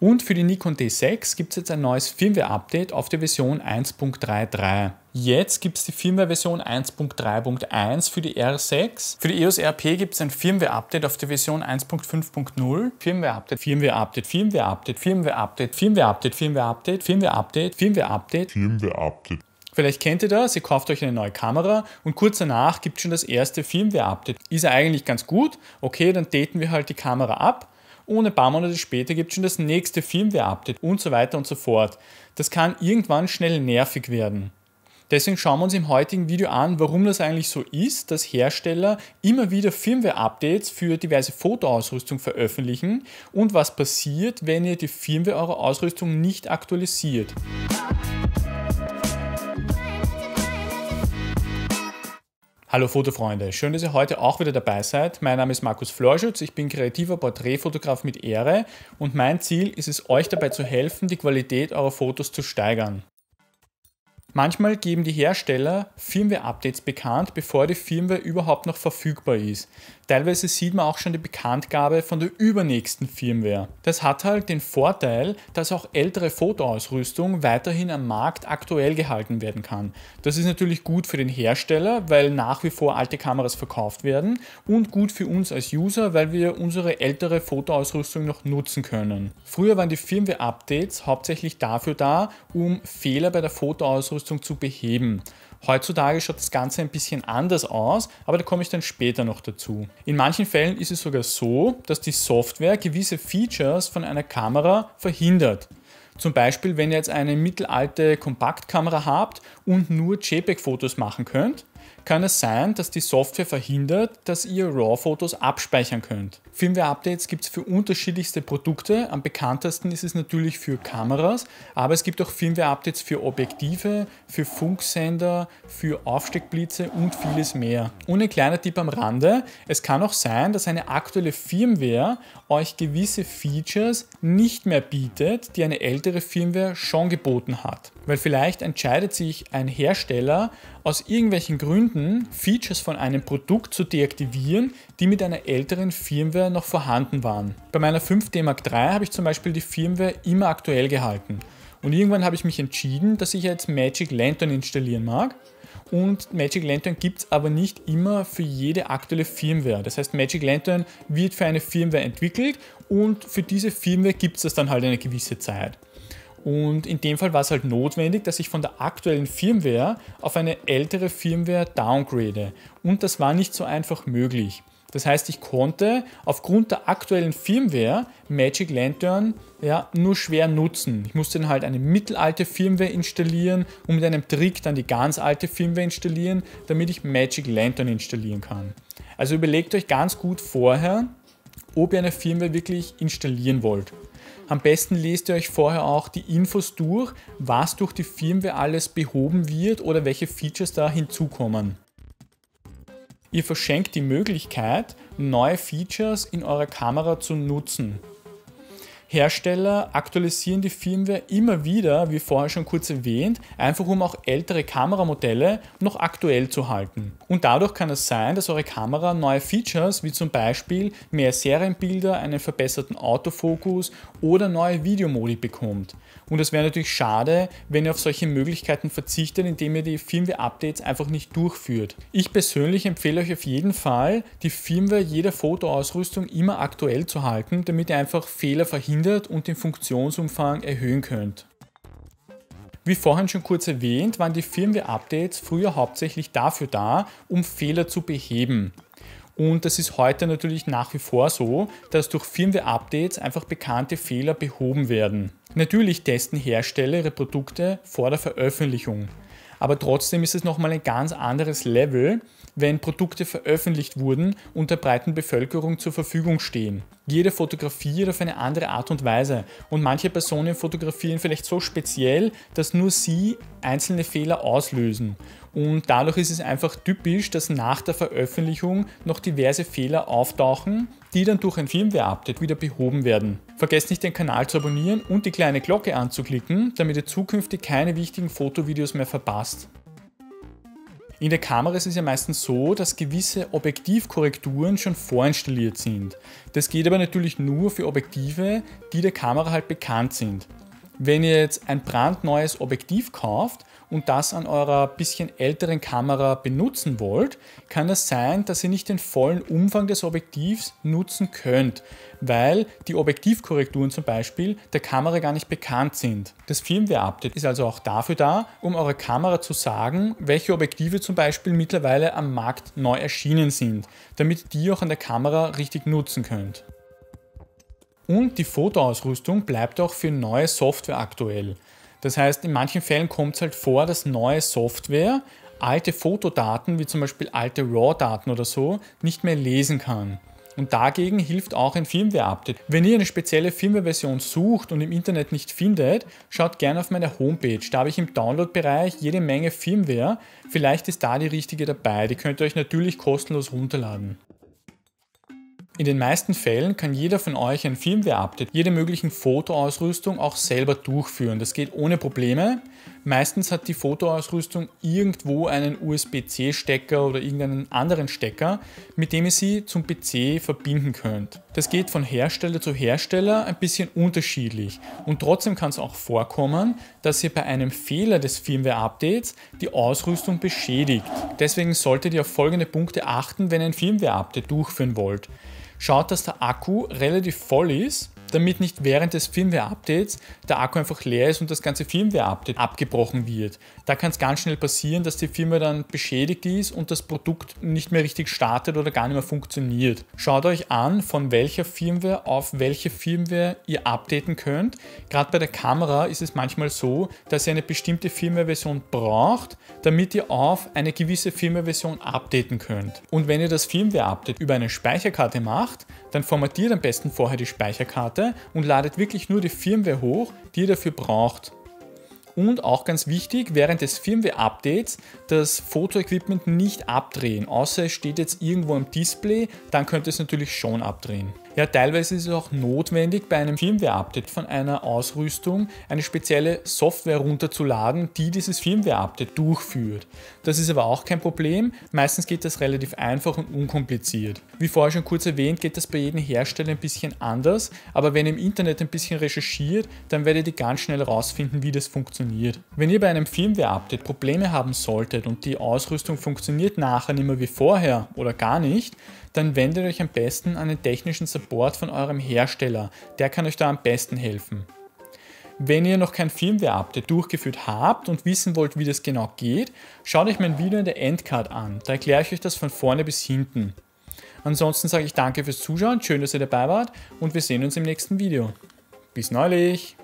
Und für die Nikon D6 gibt es jetzt ein neues Firmware-Update auf der Version 1.33. Jetzt gibt es die Firmware-Version 1.3.1 für die R6. Für die EOS RP gibt es ein Firmware-Update auf der Version 1.5.0. Firmware-Update, Firmware-Update, Firmware-Update, Firmware-Update, Firmware-Update, Firmware-Update, Firmware-Update, Firmware-Update, Firmware-Update. Vielleicht kennt ihr das, ihr kauft euch eine neue Kamera und kurz danach gibt schon das erste Firmware-Update. Ist ja eigentlich ganz gut. Okay, dann daten wir halt die Kamera ab und ein paar Monate später gibt es schon das nächste Firmware-Update und so weiter und so fort. Das kann irgendwann schnell nervig werden. Deswegen schauen wir uns im heutigen Video an, warum das eigentlich so ist, dass Hersteller immer wieder Firmware-Updates für diverse Fotoausrüstung veröffentlichen und was passiert, wenn ihr die Firmware eurer Ausrüstung nicht aktualisiert. Hallo Fotofreunde, schön, dass ihr heute auch wieder dabei seid. Mein Name ist Markus Florschütz, ich bin kreativer Porträtfotograf mit Ehre und mein Ziel ist es, euch dabei zu helfen, die Qualität eurer Fotos zu steigern. Manchmal geben die Hersteller Firmware-Updates bekannt, bevor die Firmware überhaupt noch verfügbar ist. Teilweise sieht man auch schon die Bekanntgabe von der übernächsten Firmware. Das hat halt den Vorteil, dass auch ältere Fotoausrüstung weiterhin am Markt aktuell gehalten werden kann. Das ist natürlich gut für den Hersteller, weil nach wie vor alte Kameras verkauft werden und gut für uns als User, weil wir unsere ältere Fotoausrüstung noch nutzen können. Früher waren die Firmware-Updates hauptsächlich dafür da, um Fehler bei der Fotoausrüstung zu beheben. Heutzutage schaut das Ganze ein bisschen anders aus, aber da komme ich dann später noch dazu. In manchen Fällen ist es sogar so, dass die Software gewisse Features von einer Kamera verhindert. Zum Beispiel, wenn ihr jetzt eine mittelalte Kompaktkamera habt und nur JPEG-Fotos machen könnt, kann es sein, dass die Software verhindert, dass ihr RAW-Fotos abspeichern könnt. Firmware-Updates gibt es für unterschiedlichste Produkte. Am bekanntesten ist es natürlich für Kameras, aber es gibt auch Firmware-Updates für Objektive, für Funksender, für Aufsteckblitze und vieles mehr. Und ein kleiner Tipp am Rande, es kann auch sein, dass eine aktuelle Firmware euch gewisse Features nicht mehr bietet, die eine ältere Firmware schon geboten hat. Weil vielleicht entscheidet sich ein Hersteller aus irgendwelchen Gründen, Features von einem Produkt zu deaktivieren, die mit einer älteren Firmware Firmware noch vorhanden waren. Bei meiner 5D Mark III habe ich zum Beispiel die Firmware immer aktuell gehalten. Und irgendwann habe ich mich entschieden, dass ich jetzt Magic Lantern installieren mag. Und Magic Lantern gibt es aber nicht immer für jede aktuelle Firmware. Das heißt, Magic Lantern wird für eine Firmware entwickelt und für diese Firmware gibt es das dann halt eine gewisse Zeit. Und in dem Fall war es halt notwendig, dass ich von der aktuellen Firmware auf eine ältere Firmware downgrade. Und das war nicht so einfach möglich. Das heißt, ich konnte aufgrund der aktuellen Firmware Magic Lantern ja, nur schwer nutzen. Ich musste dann halt eine mittelalte Firmware installieren und mit einem Trick dann die ganz alte Firmware installieren, damit ich Magic Lantern installieren kann. Also überlegt euch ganz gut vorher, ob ihr eine Firmware wirklich installieren wollt. Am besten lest ihr euch vorher auch die Infos durch, was durch die Firmware alles behoben wird oder welche Features da hinzukommen. Ihr verschenkt die Möglichkeit, neue Features in eurer Kamera zu nutzen. Hersteller aktualisieren die Firmware immer wieder, wie vorher schon kurz erwähnt, einfach um auch ältere Kameramodelle noch aktuell zu halten. Und dadurch kann es sein, dass eure Kamera neue Features wie zum Beispiel mehr Serienbilder, einen verbesserten Autofokus oder neue Videomodi bekommt. Und es wäre natürlich schade, wenn ihr auf solche Möglichkeiten verzichtet, indem ihr die Firmware-Updates einfach nicht durchführt. Ich persönlich empfehle euch auf jeden Fall, die Firmware jeder Fotoausrüstung immer aktuell zu halten, damit ihr einfach Fehler verhindert vermindert und den Funktionsumfang erhöhen könnt. Wie vorhin schon kurz erwähnt, waren die Firmware-Updates früher hauptsächlich dafür da, um Fehler zu beheben. Und das ist heute natürlich nach wie vor so, dass durch Firmware-Updates einfach bekannte Fehler behoben werden. Natürlich testen Hersteller ihre Produkte vor der Veröffentlichung. Aber trotzdem ist es nochmal ein ganz anderes Level, wenn Produkte veröffentlicht wurden und der breiten Bevölkerung zur Verfügung stehen. Jede fotografiert auf eine andere Art und Weise und manche Personen fotografieren vielleicht so speziell, dass nur sie einzelne Fehler auslösen. Und dadurch ist es einfach typisch, dass nach der Veröffentlichung noch diverse Fehler auftauchen, die dann durch ein Firmware-Update wieder behoben werden. Vergesst nicht den Kanal zu abonnieren und die kleine Glocke anzuklicken, damit ihr zukünftig keine wichtigen Fotovideos mehr verpasst. In der Kamera ist es ja meistens so, dass gewisse Objektivkorrekturen schon vorinstalliert sind. Das geht aber natürlich nur für Objektive, die der Kamera halt bekannt sind. Wenn ihr jetzt ein brandneues Objektiv kauft und das an eurer bisschen älteren Kamera benutzen wollt, kann es sein, dass ihr nicht den vollen Umfang des Objektivs nutzen könnt, weil die Objektivkorrekturen zum Beispiel der Kamera gar nicht bekannt sind. Das Firmware-Update ist also auch dafür da, um eurer Kamera zu sagen, welche Objektive zum Beispiel mittlerweile am Markt neu erschienen sind, damit die auch an der Kamera richtig nutzen könnt. Und die Fotoausrüstung bleibt auch für neue Software aktuell. Das heißt, in manchen Fällen kommt es halt vor, dass neue Software alte Fotodaten, wie zum Beispiel alte RAW-Daten oder so, nicht mehr lesen kann. Und dagegen hilft auch ein Firmware-Update. Wenn ihr eine spezielle Firmware-Version sucht und im Internet nicht findet, schaut gerne auf meine Homepage. Da habe ich im Download-Bereich jede Menge Firmware. Vielleicht ist da die richtige dabei. Die könnt ihr euch natürlich kostenlos runterladen. In den meisten Fällen kann jeder von euch ein Firmware-Update, jede möglichen Fotoausrüstung auch selber durchführen. Das geht ohne Probleme. Meistens hat die Fotoausrüstung irgendwo einen USB-C-Stecker oder irgendeinen anderen Stecker, mit dem ihr sie zum PC verbinden könnt. Das geht von Hersteller zu Hersteller ein bisschen unterschiedlich und trotzdem kann es auch vorkommen, dass ihr bei einem Fehler des Firmware-Updates die Ausrüstung beschädigt. Deswegen solltet ihr auf folgende Punkte achten, wenn ihr ein Firmware-Update durchführen wollt schaut, dass der Akku relativ voll ist damit nicht während des Firmware-Updates der Akku einfach leer ist und das ganze Firmware-Update abgebrochen wird. Da kann es ganz schnell passieren, dass die Firmware dann beschädigt ist und das Produkt nicht mehr richtig startet oder gar nicht mehr funktioniert. Schaut euch an, von welcher Firmware auf welche Firmware ihr updaten könnt. Gerade bei der Kamera ist es manchmal so, dass ihr eine bestimmte Firmware-Version braucht, damit ihr auf eine gewisse Firmware-Version updaten könnt. Und wenn ihr das Firmware-Update über eine Speicherkarte macht, dann formatiert am besten vorher die Speicherkarte und ladet wirklich nur die Firmware hoch, die ihr dafür braucht. Und auch ganz wichtig, während des Firmware-Updates das Fotoequipment nicht abdrehen, außer es steht jetzt irgendwo im Display, dann könnt ihr es natürlich schon abdrehen. Ja, teilweise ist es auch notwendig, bei einem Firmware-Update von einer Ausrüstung eine spezielle Software runterzuladen, die dieses Firmware-Update durchführt. Das ist aber auch kein Problem, meistens geht das relativ einfach und unkompliziert. Wie vorher schon kurz erwähnt, geht das bei jedem Hersteller ein bisschen anders, aber wenn ihr im Internet ein bisschen recherchiert, dann werdet ihr ganz schnell herausfinden, wie das funktioniert. Wenn ihr bei einem Firmware-Update Probleme haben solltet und die Ausrüstung funktioniert nachher nicht mehr wie vorher oder gar nicht, dann wendet euch am besten an den technischen Support Support von eurem Hersteller, der kann euch da am besten helfen. Wenn ihr noch kein Firmware-Update durchgeführt habt und wissen wollt, wie das genau geht, schaut euch mein Video in der Endcard an, da erkläre ich euch das von vorne bis hinten. Ansonsten sage ich danke fürs Zuschauen, schön, dass ihr dabei wart und wir sehen uns im nächsten Video. Bis neulich!